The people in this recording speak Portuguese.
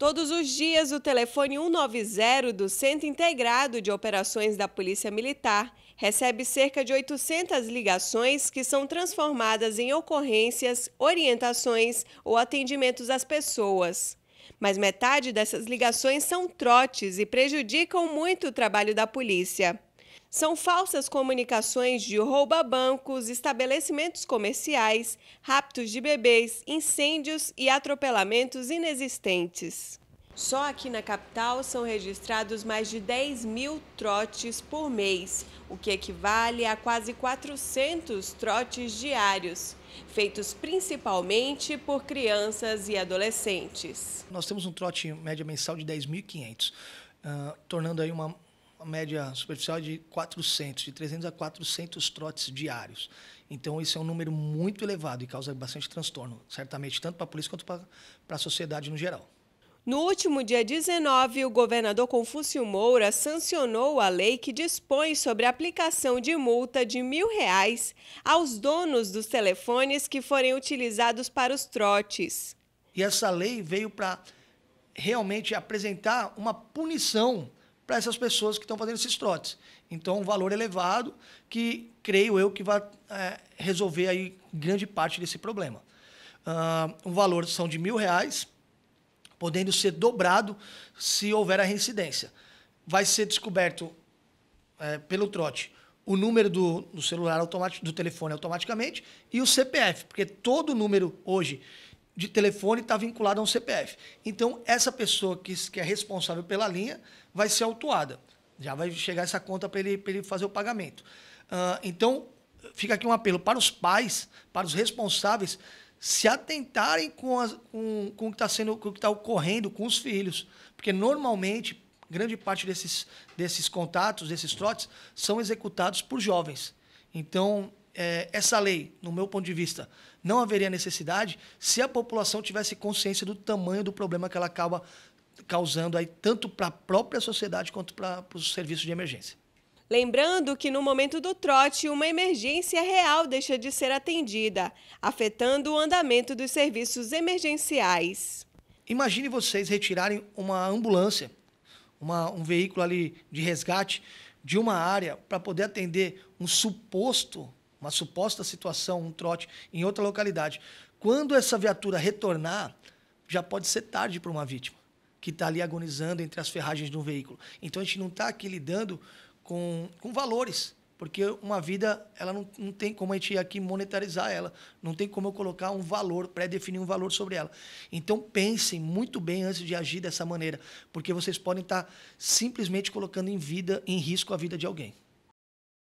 Todos os dias, o telefone 190 do Centro Integrado de Operações da Polícia Militar recebe cerca de 800 ligações que são transformadas em ocorrências, orientações ou atendimentos às pessoas. Mas metade dessas ligações são trotes e prejudicam muito o trabalho da polícia. São falsas comunicações de rouba bancos, estabelecimentos comerciais, raptos de bebês, incêndios e atropelamentos inexistentes. Só aqui na capital são registrados mais de 10 mil trotes por mês, o que equivale a quase 400 trotes diários, feitos principalmente por crianças e adolescentes. Nós temos um trote média mensal de 10.500, uh, ah, tornando aí uma, média superficial de 400, de 300 a 400 trotes diários. Então, isso é um número muito elevado e causa bastante transtorno, certamente, tanto para a polícia quanto para a sociedade no geral. No último dia 19, o governador Confúcio Moura sancionou a lei que dispõe sobre a aplicação de multa de mil reais aos donos dos telefones que forem utilizados para os trotes. E essa lei veio para realmente apresentar uma punição para essas pessoas que estão fazendo esses trotes. Então, um valor elevado que creio eu que vai é, resolver aí grande parte desse problema. Uh, ah, o valor são de mil reais, podendo ser dobrado se houver a reincidência. Vai ser descoberto é, pelo trote o número do, do celular automático, do telefone automaticamente e o CPF, porque todo número hoje de telefone está vinculado a um CPF. Então, essa pessoa que, que é responsável pela linha vai ser autuada. Já vai chegar essa conta para ele, ele fazer o pagamento. Uh, então, fica aqui um apelo para os pais, para os responsáveis, se atentarem com, as, com, com o que está sendo, com o que está ocorrendo com os filhos, porque normalmente grande parte desses, desses contatos, desses trotes, são executados por jovens. Então é, essa lei, no meu ponto de vista, não haveria necessidade se a população tivesse consciência do tamanho do problema que ela acaba causando aí tanto para a própria sociedade quanto para os serviços de emergência. Lembrando que no momento do trote, uma emergência real deixa de ser atendida, afetando o andamento dos serviços emergenciais. Imagine vocês retirarem uma ambulância, uma, um veículo ali de resgate de uma área para poder atender um suposto uma suposta situação, um trote em outra localidade. Quando essa viatura retornar, já pode ser tarde para uma vítima que está ali agonizando entre as ferragens de um veículo. Então a gente não está aqui lidando com, com valores, porque uma vida ela não, não tem como a gente aqui monetarizar ela, não tem como eu colocar um valor, pré-definir um valor sobre ela. Então pensem muito bem antes de agir dessa maneira, porque vocês podem estar tá simplesmente colocando em vida, em risco a vida de alguém.